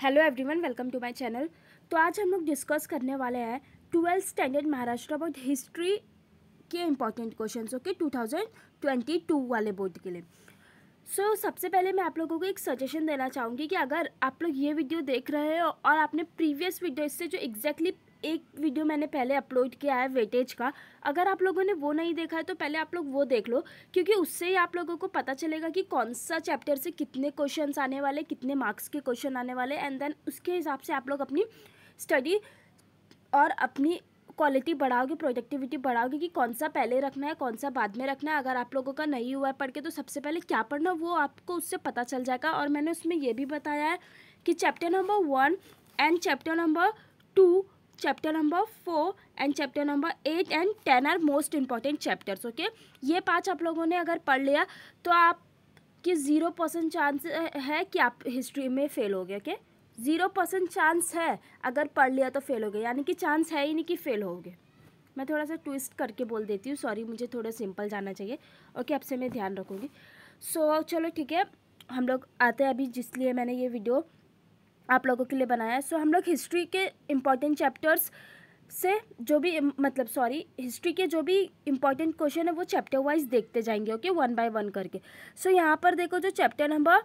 Hello everyone welcome to my channel तो आज हम लोग डिस्कस करने वाले हैं twelfth standard Maharashtra board history के important question okay two thousand twenty two वाले बोर्ड के लिए सो so, सबसे पहले मैं आप लोगों को एक सजेशन देना चाहूँगी कि अगर आप लोग ये वीडियो देख रहे हो और आपने प्रीवियस वीडियो इससे जो एग्जैक्टली exactly एक वीडियो मैंने पहले अपलोड किया है वेटेज का अगर आप लोगों ने वो नहीं देखा है तो पहले आप लोग वो देख लो क्योंकि उससे ही आप लोगों को पता चलेगा कि कौन सा चैप्टर से कितने क्वेश्चन आने वाले कितने मार्क्स के क्वेश्चन आने वाले एंड देन उसके हिसाब से आप लोग अपनी स्टडी और अपनी क्वालिटी बढ़ाओगे प्रोडक्टिविटी बढ़ाओगे कि कौन सा पहले रखना है कौन सा बाद में रखना है अगर आप लोगों का नहीं हुआ है पढ़ के तो सबसे पहले क्या पढ़ना वो आपको उससे पता चल जाएगा और मैंने उसमें यह भी बताया है कि chapter number one and chapter number two chapter number four and chapter number eight and ten are most important chapters okay ये पांच आप लोगों ने अगर पढ़ लिया तो आप कि ज़ीरो परसेंट चांस है कि आप हिस्ट्री में फेल हो गए ओके ज़ीरो परसेंट चांस है अगर पढ़ लिया तो फेल हो गए यानी कि चांस है ही नहीं कि फेल हो गए मैं थोड़ा सा ट्विस्ट करके बोल देती हूँ सॉरी मुझे थोड़ा सिंपल जाना चाहिए ओके आपसे मैं ध्यान रखूँगी सो so, चलो ठीक है हम लोग आते हैं अभी जिसलिए मैंने ये वीडियो आप लोगों के लिए बनाया है सो हम लोग हिस्ट्री के इम्पॉर्टेंट चैप्टर्स से जो भी मतलब सॉरी हिस्ट्री के जो भी इम्पॉर्टेंट क्वेश्चन है वो चैप्टर वाइज देखते जाएंगे ओके वन बाय वन करके सो so, यहाँ पर देखो जो चैप्टर नंबर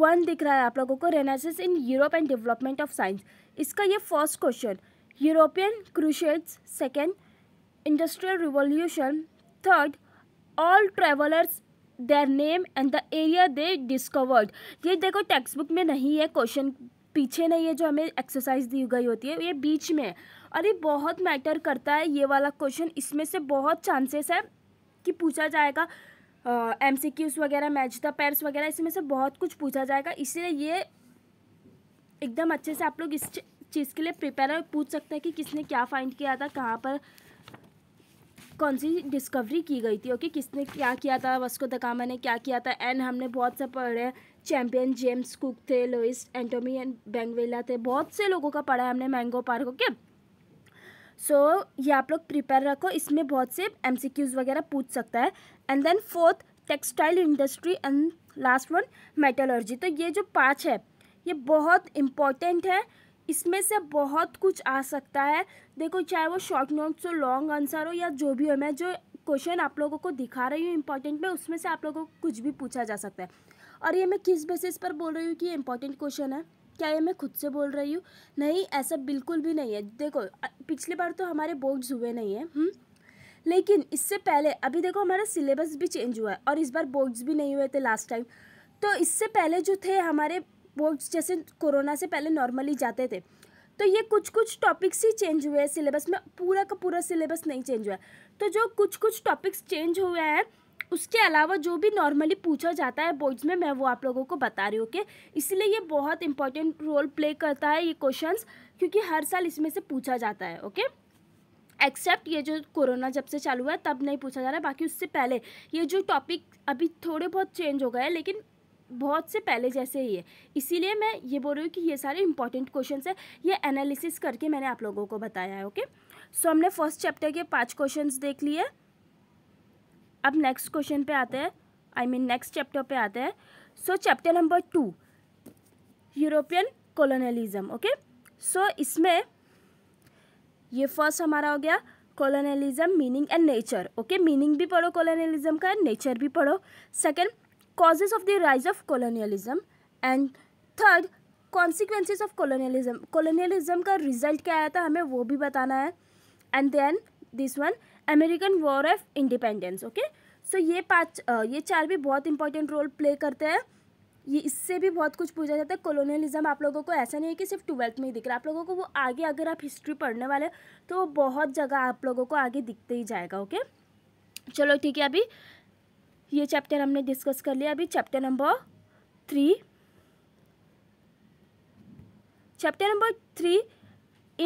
वन दिख रहा है आप लोगों को renaissance in Europe and development of science इसका ये first question European crusades second industrial revolution third all travellers their name and the area they discovered ये देखो टेक्स्ट बुक में नहीं है क्वेश्चन पीछे नहीं है जो हमें एक्सरसाइज दी गई होती है ये बीच में है और ये बहुत मैटर करता है ये वाला क्वेश्चन इसमें से बहुत चांसेस है कि पूछा जाएगा एम सी क्यूज़ वगैरह मैच द पेयर्स वगैरह इसमें से बहुत कुछ पूछा जाएगा इसलिए ये एकदम अच्छे से आप लोग इस चीज़ के लिए प्रिपेयर पूछ सकते हैं कि किसने क्या फाइंड किया था कहाँ पर कौन सी डिस्कवरी की गई थी ओके किसने क्या किया था वस्को दकामा ने क्या किया था एंड हमने बहुत से पढ़े चैम्पियन जेम्स कुक थे लोइस एंटोमी एंड बेंगवेला थे बहुत से लोगों का पढ़ा है हमने Mungo Park okay so so, ये आप लोग प्रिपेयर रखो इसमें बहुत से एम वगैरह पूछ सकता है and then fourth textile industry and last one metallurgy तो ये जो पाँच है ये बहुत इम्पॉर्टेंट है इसमें से बहुत कुछ आ सकता है देखो चाहे वो शॉर्ट नोट्स हो लॉन्ग आंसर हो या जो भी हो मैं जो क्वेश्चन आप लोगों को दिखा रही हूँ इंपॉर्टेंट में उसमें से आप लोगों को कुछ भी पूछा जा सकता है और ये मैं किस बेसिस पर बोल रही हूँ कि ये इंपॉर्टेंट क्वेश्चन है क्या ये मैं खुद से बोल रही हूँ नहीं ऐसा बिल्कुल भी नहीं है देखो पिछली बार तो हमारे बोर्ड्स हुए नहीं है हुँ? हम्म। लेकिन इससे पहले अभी देखो हमारा सिलेबस भी चेंज हुआ है और इस बार बोर्ड्स भी नहीं हुए थे लास्ट टाइम तो इससे पहले जो थे हमारे बोर्ड्स जैसे कोरोना से पहले नॉर्मली जाते थे तो ये कुछ कुछ टॉपिक्स ही चेंज हुए हैं सिलेबस में पूरा का पूरा सिलेबस नहीं चेंज हुआ है तो जो कुछ कुछ टॉपिक्स चेंज हुए हैं उसके अलावा जो भी नॉर्मली पूछा जाता है बोर्ड्स में मैं वो आप लोगों को बता रही हूँ ओके इसलिए ये बहुत इंपॉर्टेंट रोल प्ले करता है ये क्वेश्चंस क्योंकि हर साल इसमें से पूछा जाता है ओके एक्सेप्ट ये जो कोरोना जब से चालू हुआ है तब नहीं पूछा जा रहा है बाकी उससे पहले ये जो टॉपिक अभी थोड़े बहुत चेंज हो गए लेकिन बहुत से पहले जैसे ही है इसीलिए मैं ये बोल रही हूँ कि ये सारे इंपॉर्टेंट क्वेश्चन है ये एनालिसिस करके मैंने आप लोगों को बताया है ओके सो हमने फर्स्ट चैप्टर के पाँच क्वेश्चन देख लिए अब नेक्स्ट क्वेश्चन पे आते हैं आई मीन नेक्स्ट चैप्टर पे आते हैं so chapter number two European colonialism okay so इसमें ये फर्स्ट हमारा हो गया colonialism meaning and nature okay meaning भी पढ़ो कॉलोनलिज्म का नेचर भी पढ़ो second causes of the rise of colonialism and third consequences of colonialism colonialism का रिजल्ट क्या आया था हमें वो भी बताना है and then this one American war of independence okay so ये पाँच ये चार भी बहुत इंपॉर्टेंट रोल प्ले करते हैं ये इससे भी बहुत कुछ पूछा जाता है कॉलोनियलिज्म आप लोगों को ऐसा नहीं है कि सिर्फ ट्वेल्थ में ही दिख रहा है आप लोगों को वो आगे अगर आप हिस्ट्री पढ़ने वाले तो बहुत जगह आप लोगों को आगे दिखते ही जाएगा ओके चलो ठीक है अभी ये चैप्टर हमने डिस्कस कर लिया अभी chapter number three chapter number three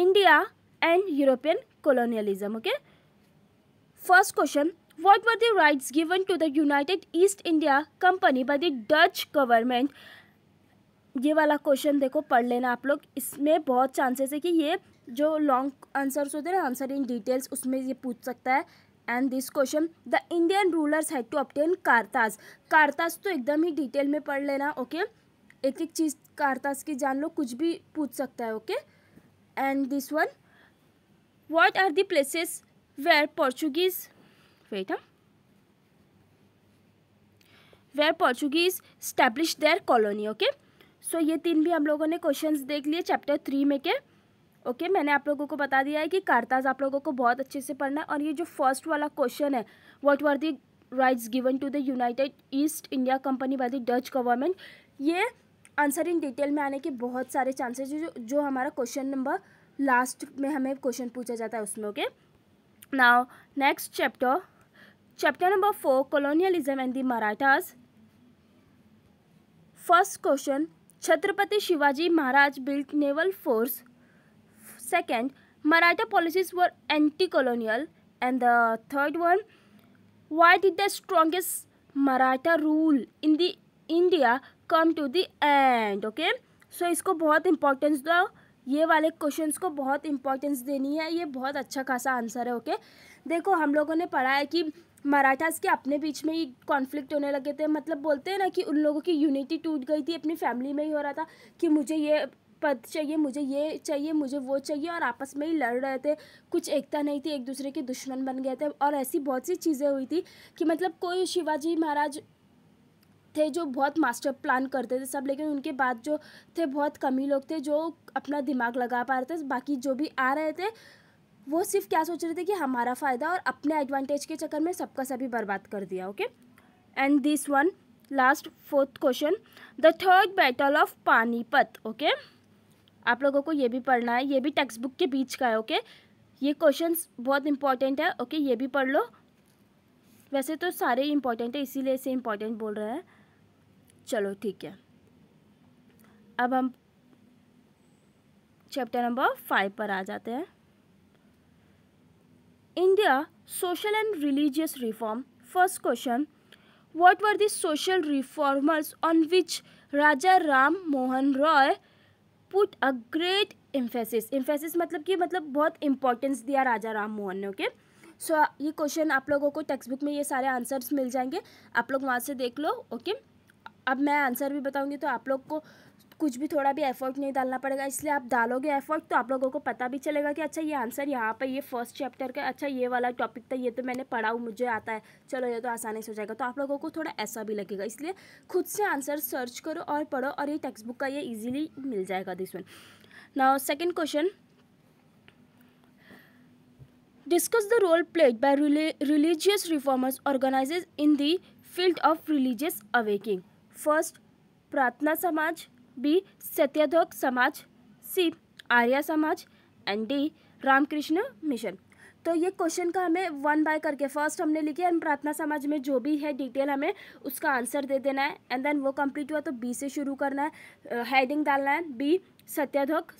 India and European colonialism okay first question what were the rights given to the United East India Company by the Dutch government ये वाला क्वेश्चन देखो पढ़ लेना आप लोग इसमें बहुत चांसेस है कि ये जो लॉन्ग आंसर्स होते हैं आंसर इन डिटेल्स उसमें ये पूछ सकता है and this question the Indian rulers had to obtain cartaz cartaz तो एकदम ही डिटेल में पढ़ लेना ओके एक एक चीज़ कारताज की जान लो कुछ भी पूछ सकता है okay and this one what are द्लेसेस places Portuguese portuguese wait huh? हाँ? where portuguese established their colony okay ये तीन भी हम लोगों ने क्वेश्चंस देख लिए चैप्टर थ्री में के ओके okay, मैंने आप लोगों को बता दिया है कि कार्ताज आप लोगों को बहुत अच्छे से पढ़ना है और ये जो फर्स्ट वाला क्वेश्चन है what were the rights given to the United East India Company by the Dutch government ये आंसर इन डिटेल में आने के बहुत सारे चांसेज जो जो हमारा क्वेश्चन नंबर लास्ट में हमें क्वेश्चन पूछा जाता है उसमें okay now next chapter chapter number four colonialism and the Marathas first question Chhatrapati Shivaji Maharaj built naval force Second, Maratha policies were anti-colonial. And the third one, why did the strongest Maratha rule in the India come to the end? Okay, so isko bahut importance do ये वाले questions को बहुत importance देनी है ये बहुत अच्छा खासा आंसर है ओके okay? देखो हम लोगों ने पढ़ा है कि मराठास के अपने बीच में ही कॉन्फ्लिक्ट होने लगे थे मतलब बोलते हैं ना कि उन लोगों की यूनिटी टूट गई थी अपनी फैमिली में ही हो रहा था कि मुझे ये पद चाहिए मुझे ये चाहिए मुझे वो चाहिए और आपस में ही लड़ रहे थे कुछ एकता नहीं थी एक दूसरे के दुश्मन बन गए थे और ऐसी बहुत सी चीज़ें हुई थी कि मतलब कोई शिवाजी महाराज थे जो बहुत मास्टर प्लान करते थे सब लेकिन उनके बाद जो थे बहुत कम ही लोग थे जो अपना दिमाग लगा पा रहे थे बाकी जो भी आ रहे थे वो सिर्फ क्या सोच रहे थे कि हमारा फ़ायदा और अपने एडवांटेज के चक्कर में सबका सभी बर्बाद कर दिया okay and this one last fourth question the third battle of Panipat okay आप लोगों को ये भी पढ़ना है ये भी टेक्स्ट बुक के बीच का है ओके ये क्वेश्चन बहुत इंपॉर्टेंट है ओके ये भी पढ़ लो वैसे तो सारे इंपॉर्टेंट है इसीलिए इसे इम्पॉर्टेंट बोल रहे हैं चलो ठीक है अब हम चैप्टर नंबर फाइव पर आ जाते हैं India social and religious reform first question what were the social reformers on which Raja Ram Mohan Roy put a great emphasis emphasis मतलब कि मतलब बहुत इंपॉर्टेंस दिया राजा राम मोहन ने ओके सो so, ये क्वेश्चन आप लोगों को टेक्स्ट बुक में ये सारे आंसर्स मिल जाएंगे आप लोग वहाँ से देख लो ओके okay? अब मैं आंसर भी बताऊँगी तो आप लोग को कुछ भी थोड़ा भी एफर्ट नहीं डालना पड़ेगा इसलिए आप डालोगे एफर्ट तो आप लोगों को पता भी चलेगा कि अच्छा ये आंसर यहाँ पर ये फर्स्ट चैप्टर का अच्छा ये वाला टॉपिक था ये तो मैंने पढ़ा हूँ मुझे आता है चलो ये तो आसानी से हो जाएगा तो आप लोगों को थोड़ा ऐसा भी लगेगा इसलिए खुद से आंसर सर्च करो और पढ़ो और ये टेक्स्ट बुक का ये ईजिली मिल जाएगा this one now second question discuss the role played by religious reformers organisations in the field of religious awakening first Prarthana Samaj B सत्याधोक समाज सी आर्या समाज एंड डी रामकृष्ण मिशन तो ये क्वेश्चन का हमें वन बाय करके फर्स्ट हमने लिखे एंड प्रार्थना समाज में जो भी है डिटेल हमें उसका आंसर दे देना है एंड देन वो कंप्लीट हुआ तो बी से शुरू करना है हेडिंग डालना है बी सत्याधोक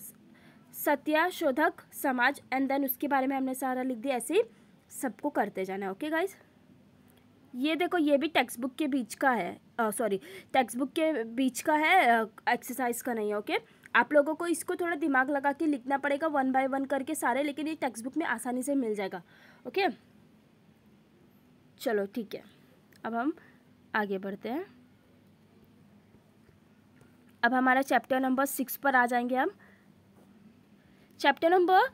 सत्याशोधक समाज एंड देन उसके बारे में हमने सारा लिख दिया ऐसे ही सबको करते जाना है ओके गाइज़ ये देखो ये भी टेक्स्ट बुक के बीच का है सॉरी टेक्स्ट बुक के बीच का है एक्सरसाइज का नहीं है ओके आप लोगों को इसको थोड़ा दिमाग लगा के लिखना पड़ेगा वन बाय वन करके सारे लेकिन ये टेक्स्ट बुक में आसानी से मिल जाएगा ओके चलो ठीक है अब हम आगे बढ़ते हैं अब हमारा चैप्टर नंबर सिक्स पर आ जाएंगे हम chapter number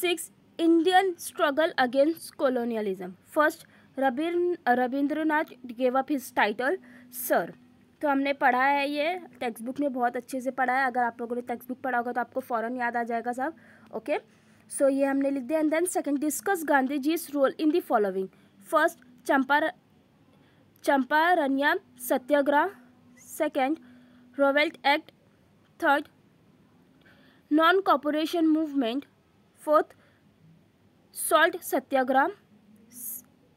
six Indian struggle against colonialism first Rabindranath gave up his title sir तो हमने पढ़ा है ये टेक्स्ट बुक में बहुत अच्छे से पढ़ा है अगर आप लोगों ने टेक्स्ट बुक पढ़ा होगा तो आपको फ़ौरन याद आ जाएगा सब ओके सो ये हमने लिख दिया and then second discuss Gandhi ji's role in the following first Champa Champaran satyagraha second Rowlatt act third non cooperation movement fourth salt satyagraha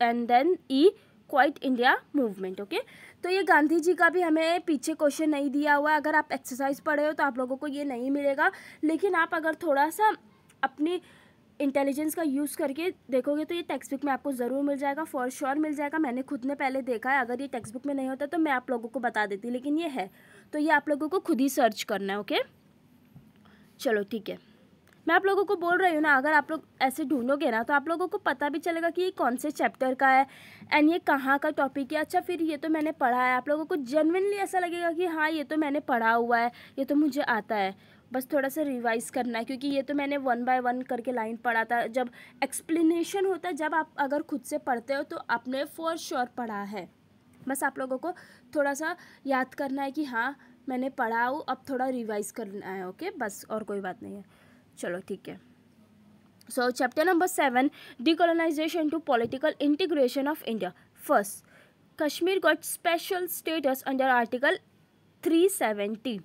and then the quit India movement okay तो ये गांधी जी का भी हमें पीछे क्वेश्चन नहीं दिया हुआ है अगर आप एक्सरसाइज पढ़े हो तो आप लोगों को ये नहीं मिलेगा लेकिन आप अगर थोड़ा सा अपनी इंटेलिजेंस का यूज़ करके देखोगे तो ये टेक्स्ट बुक में आपको ज़रूर मिल जाएगा फॉर श्योर sure मिल जाएगा मैंने खुद ने पहले देखा है अगर ये टेक्स्ट बुक में नहीं होता तो मैं आप लोगों को बता देती लेकिन ये है तो ये आप लोगों को खुद ही सर्च करना है ओके चलो ठीक है मैं आप लोगों को बोल रही हूँ ना अगर आप लोग ऐसे ढूंढोगे ना तो आप लोगों को पता भी चलेगा कि ये कौन से चैप्टर का है एंड ये कहाँ का टॉपिक है अच्छा फिर ये तो मैंने पढ़ा है आप लोगों को जेनविनली ऐसा लगेगा कि हाँ ये तो मैंने पढ़ा हुआ है ये तो मुझे आता है बस थोड़ा सा रिवाइज़ करना है क्योंकि ये तो मैंने वन बाय वन करके लाइन पढ़ा था जब एक्सप्लेनेशन होता है जब आप अगर खुद से पढ़ते हो तो आपने फॉर श्योर पढ़ा है बस आप लोगों को थोड़ा सा याद करना है कि हाँ मैंने पढ़ा हो अब थोड़ा रिवाइज़ करना है ओके बस और कोई बात नहीं है चलो ठीक है so chapter number seven decolonisation to political integration of India first Kashmir got special status under article three seventy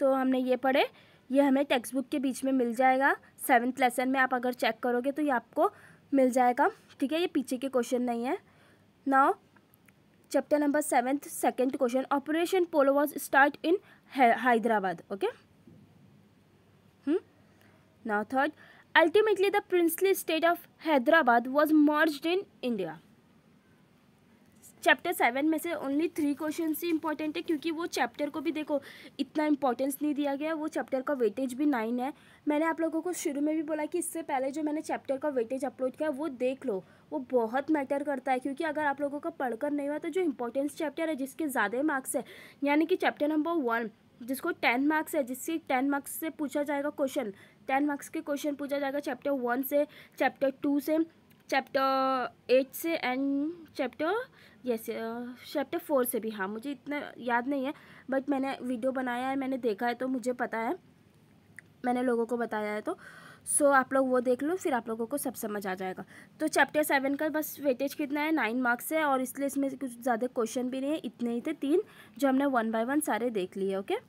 तो हमने ये पढ़े ये हमें टेक्स्ट बुक के बीच में मिल जाएगा सेवन्थ लेसन में आप अगर चेक करोगे तो ये आपको मिल जाएगा ठीक है ये पीछे के क्वेश्चन नहीं है now chapter number seventh second question operation polo was start in Hyderabad okay Now third, ultimately the princely state of Hyderabad was merged in India. Chapter seven में से ओनली थ्री क्वेश्चन ही इंपॉर्टेंट है क्योंकि वो chapter को भी देखो इतना इंपॉर्टेंस नहीं दिया गया वो चैप्टर का वेटेज भी नाइन है मैंने आप लोगों को शुरू में भी बोला कि इससे पहले जो मैंने चैप्टर का वेटेज अपलोड किया वो देख लो वो बहुत मैटर करता है क्योंकि अगर आप लोगों का पढ़कर नहीं हुआ तो जो इंपॉर्टेंस चैप्टर है जिसके ज़्यादा मार्क्स है यानी कि चैप्टर नंबर वन जिसको टेन मार्क्स है जिससे टेन मार्क्स से पूछा जाएगा क्वेश्चन टेन मार्क्स के क्वेश्चन पूछा जाएगा चैप्टर वन से चैप्टर टू से चैप्टर एट से and chapter yes chapter four से भी हाँ मुझे इतना याद नहीं है बट मैंने वीडियो बनाया है मैंने देखा है तो मुझे पता है मैंने लोगों को बताया है तो सो so, आप लोग वो देख लो फिर आप लोगों को सब समझ आ जाएगा तो चैप्टर सेवन का बस वेटेज कितना है नाइन मार्क्स है और इसलिए इसमें कुछ ज़्यादा क्वेश्चन भी नहीं है इतने ही थे तीन जो हमने वन बाय वन सारे देख लिए okay okay?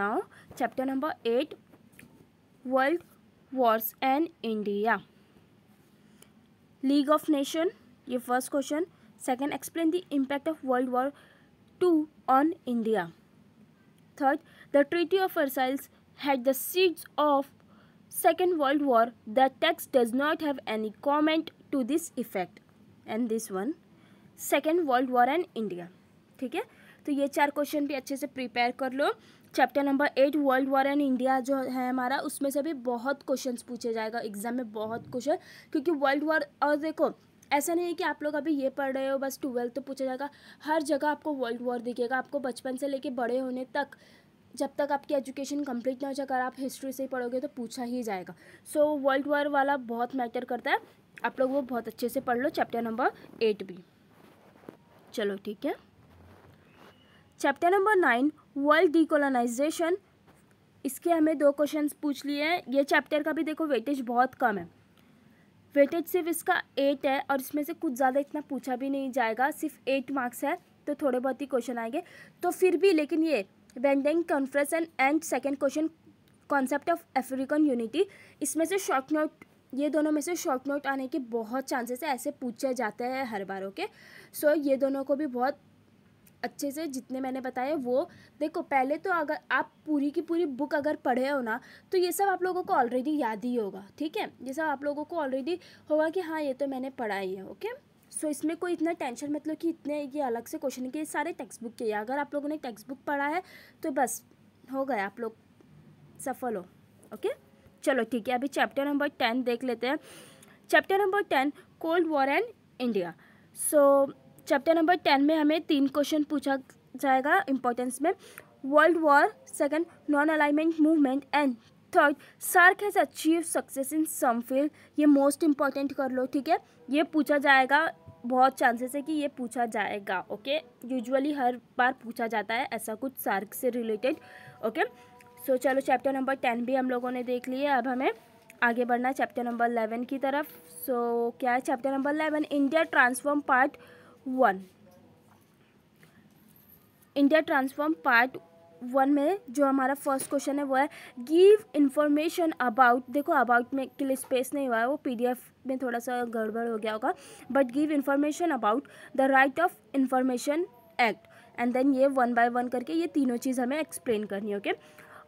now chapter number 8 world wars and india league of nation ये first question second explain the impact of world war two on India third the treaty of Versailles had the seeds of second world war the text does not have any comment to this effect and this one second world war and india ठीक है तो ये चार question भी अच्छे से prepare कर लो chapter number eight world war and India जो है हमारा उसमें से भी बहुत क्वेश्चंस पूछे जाएगा एग्जाम में बहुत क्वेश्चन क्योंकि वर्ल्ड वॉर और देखो ऐसा नहीं है कि आप लोग अभी ये पढ़ रहे हो बस ट्वेल्थ तो पूछा जाएगा हर जगह आपको वर्ल्ड वॉर दिखेगा आपको बचपन से लेके बड़े होने तक जब तक आपकी एजुकेशन कंप्लीट ना हो जाए अगर आप हिस्ट्री से ही पढ़ोगे तो पूछा ही जाएगा सो वर्ल्ड वॉर वाला बहुत मैटर करता है आप लोग वो बहुत अच्छे से पढ़ लो चैप्टर नंबर एट भी चलो ठीक है chapter number nine world decolonisation इसके हमें दो क्वेश्चंस पूछ लिए हैं ये चैप्टर का भी देखो वेटेज बहुत कम है वेटेज सिर्फ इसका एट है और इसमें से कुछ ज़्यादा इतना पूछा भी नहीं जाएगा सिर्फ एट मार्क्स है तो थोड़े बहुत ही क्वेश्चन आएंगे तो फिर भी लेकिन ये Bandung conference and second question concept of African unity इसमें से शॉर्ट नोट ये दोनों में से शॉर्ट नोट आने के बहुत चांसेस है ऐसे पूछे जाते हैं हर बार ओके सो ये दोनों को भी बहुत अच्छे से जितने मैंने बताए वो देखो पहले तो अगर आप पूरी की पूरी बुक अगर पढ़े हो ना तो ये सब आप लोगों को ऑलरेडी याद ही होगा ठीक है ये सब आप लोगों को ऑलरेडी होगा कि हाँ ये तो मैंने पढ़ा ही है ओके सो so, इसमें कोई इतना टेंशन मतलब कि इतने ये अलग से क्वेश्चन के सारे टेक्स्ट बुक के अगर आप लोगों ने टेक्स्ट बुक पढ़ा है तो बस हो गए आप लोग सफल हो ओके चलो ठीक है अभी चैप्टर नंबर टेन देख लेते हैं chapter number ten cold war and India so chapter number ten में हमें तीन क्वेश्चन पूछा जाएगा इंपॉर्टेंस में world war second non alignment movement and third SAARC has achieve success in some field ये मोस्ट इंपॉर्टेंट कर लो ठीक है ये पूछा जाएगा बहुत चांसेस है कि ये पूछा जाएगा ओके यूजुअली हर बार पूछा जाता है ऐसा कुछ सार्क से रिलेटेड ओके सो चलो चैप्टर नंबर टेन भी हम लोगों ने देख लिए अब हमें आगे बढ़ना है चैप्टर नंबर इलेवन की तरफ सो so, क्या है chapter number eleven India transform part one India transform part one में जो हमारा फर्स्ट क्वेश्चन है वो है गिव इन्फॉर्मेशन अबाउट देखो अबाउट में के लिए स्पेस नहीं हुआ है वो पीडीएफ में थोड़ा सा गड़बड़ हो गया होगा but give information about the right of information act and then ये वन बाय वन करके ये तीनों चीज़ हमें एक्सप्लेन करनी है ओके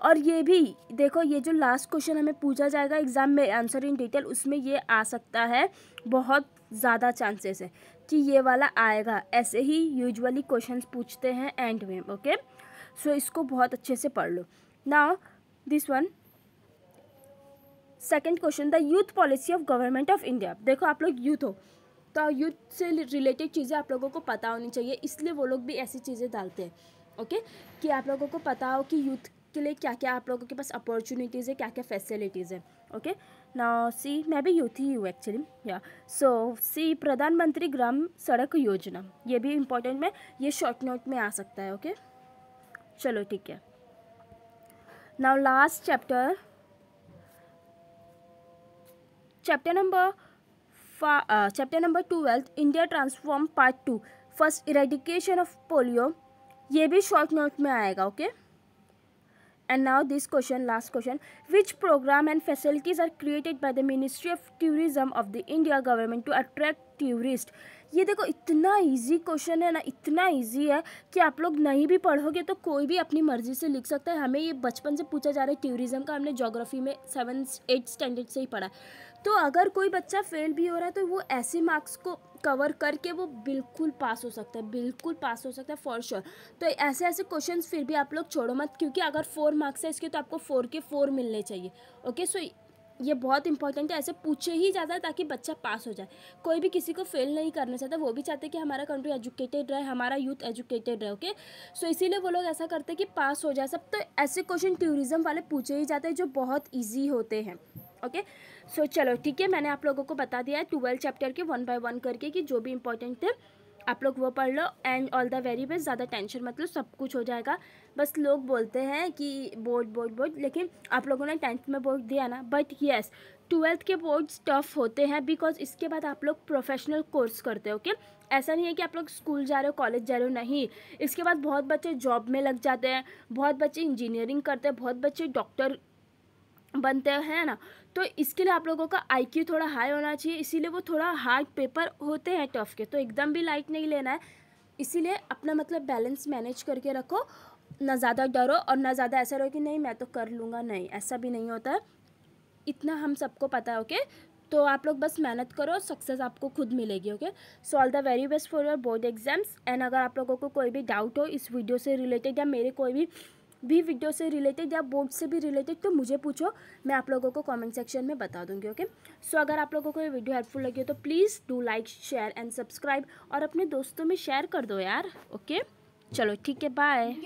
और ये भी देखो ये जो लास्ट क्वेश्चन हमें पूछा जाएगा एग्जाम में आंसर इन डिटेल उसमें ये आ सकता है बहुत ज़्यादा चांसेस है कि ये वाला आएगा ऐसे ही यूजुअली क्वेश्चंस पूछते हैं एंड में ओके सो so, इसको बहुत अच्छे से पढ़ लो now this one second question the youth policy of government of India देखो आप लोग यूथ हो तो यूथ से रिलेटेड चीज़ें आप लोगों को पता होनी चाहिए इसलिए वो लोग भी ऐसी चीज़ें डालते हैं ओके कि आप लोगों को पता हो कि यूथ के लिए क्या क्या आप लोगों के पास अपॉर्चुनिटीज़ है क्या क्या फैसिलिटीज़ है ओके ना सी मैं भी यूथ ही हूँ एक्चुअली या सो सी प्रधानमंत्री ग्राम सड़क योजना ये भी इम्पोर्टेंट में ये शॉर्ट नोट में आ सकता है ओके okay? चलो ठीक है now last chapter chapter number chapter number twelfth India transform part two first eradication of polio ये भी शॉर्ट नोट में आएगा okay okay? and now this question last question which program and facilities are created by the ministry of tourism of the india government to attract tourist ये देखो इतना easy question है ना इतना इजी है कि आप लोग नहीं भी पढ़ोगे तो कोई भी अपनी मर्ज़ी से लिख सकता है हमें ये बचपन से पूछा जा रहा है टूरिज़्म का हमने जोग्राफी में सेवन एट स्टैंडर्ड से ही पढ़ा है तो अगर कोई बच्चा फेल भी हो रहा है तो वो ऐसे मार्क्स को कवर करके वो बिल्कुल पास हो सकता है बिल्कुल पास हो सकता है फॉर श्योर तो ऐसे ऐसे क्वेश्चन फिर भी आप लोग छोड़ो मत क्योंकि अगर फोर मार्क्स है इसके तो आपको फोर के फोर मिलने चाहिए ओके सो ये बहुत इंपॉर्टेंट है ऐसे पूछे ही जाता है ताकि बच्चा पास हो जाए कोई भी किसी को फेल नहीं करना चाहता वो भी चाहते कि हमारा कंट्री एजुकेटेड रहे हमारा यूथ एजुकेटेड रहे ओके सो इसीलिए वो लोग ऐसा करते हैं कि पास हो जाए सब तो ऐसे क्वेश्चन टूरिज़्म वाले पूछे ही जाते हैं जो बहुत ईजी होते हैं ओके सो so, चलो ठीक है मैंने आप लोगों को बता दिया है ट्वेल्थ चैप्टर के वन बाय वन करके कि जो भी इंपॉर्टेंट थे आप लोग वो पढ़ लो and all the very best ज़्यादा टेंशन मतलब सब कुछ हो जाएगा बस लोग बोलते हैं कि बोर्ड बोर्ड बोर्ड लेकिन आप लोगों ने टेंथ में बोर्ड दिया ना बट येस ट्वेल्थ के बोर्ड्स टफ होते हैं बिकॉज इसके बाद आप लोग प्रोफेशनल कोर्स करते हो ओके ऐसा नहीं है कि आप लोग स्कूल जा रहे हो कॉलेज जा रहे हो नहीं इसके बाद बहुत बच्चे जॉब में लग जाते हैं बहुत बच्चे इंजीनियरिंग करते हैं बहुत बच्चे डॉक्टर बनते हैं ना तो इसके लिए आप लोगों का आईक्यू थोड़ा हाई होना चाहिए इसीलिए वो थोड़ा हार्ड पेपर होते हैं टफ के तो एकदम भी लाइट नहीं लेना है इसीलिए अपना मतलब बैलेंस मैनेज करके रखो ना ज़्यादा डरो और ना ज़्यादा ऐसा रहो कि नहीं मैं तो कर लूँगा नहीं ऐसा भी नहीं होता है इतना हम सबको पता है ओके तो आप लोग बस मेहनत करो सक्सेस आपको खुद मिलेगी okay so all the very best for your board exams and अगर आप लोगों को कोई भी डाउट हो इस वीडियो से रिलेटेड या मेरे कोई भी भी वीडियो से रिलेटेड या बोर्ड से भी रिलेटेड तो मुझे पूछो मैं आप लोगों को कमेंट सेक्शन में बता दूंगी ओके सो so, अगर आप लोगों को ये वीडियो हेल्पफुल लगी हो तो please do like share and subscribe और अपने दोस्तों में शेयर कर दो यार ओके चलो ठीक है बाय